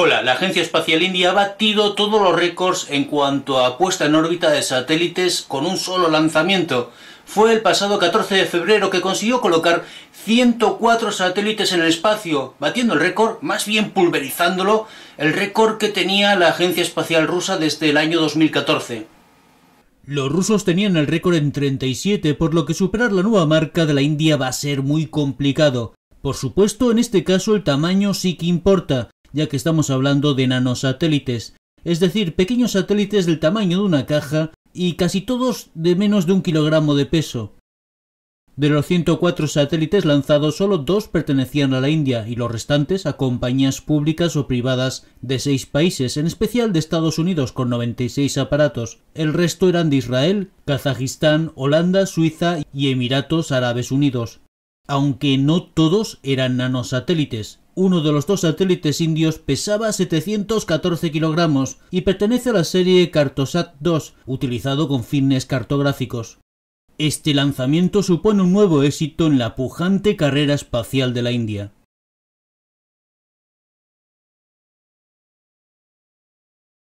Hola, la Agencia Espacial India ha batido todos los récords en cuanto a puesta en órbita de satélites con un solo lanzamiento. Fue el pasado 14 de febrero que consiguió colocar 104 satélites en el espacio, batiendo el récord, más bien pulverizándolo, el récord que tenía la Agencia Espacial Rusa desde el año 2014. Los rusos tenían el récord en 37, por lo que superar la nueva marca de la India va a ser muy complicado. Por supuesto, en este caso el tamaño sí que importa, ya que estamos hablando de nanosatélites, es decir, pequeños satélites del tamaño de una caja y casi todos de menos de un kilogramo de peso. De los 104 satélites lanzados, solo dos pertenecían a la India y los restantes a compañías públicas o privadas de seis países, en especial de Estados Unidos con 96 aparatos. El resto eran de Israel, Kazajistán, Holanda, Suiza y Emiratos Árabes Unidos. Aunque no todos eran nanosatélites uno de los dos satélites indios pesaba 714 kilogramos y pertenece a la serie Cartosat-2, utilizado con fines cartográficos. Este lanzamiento supone un nuevo éxito en la pujante carrera espacial de la India.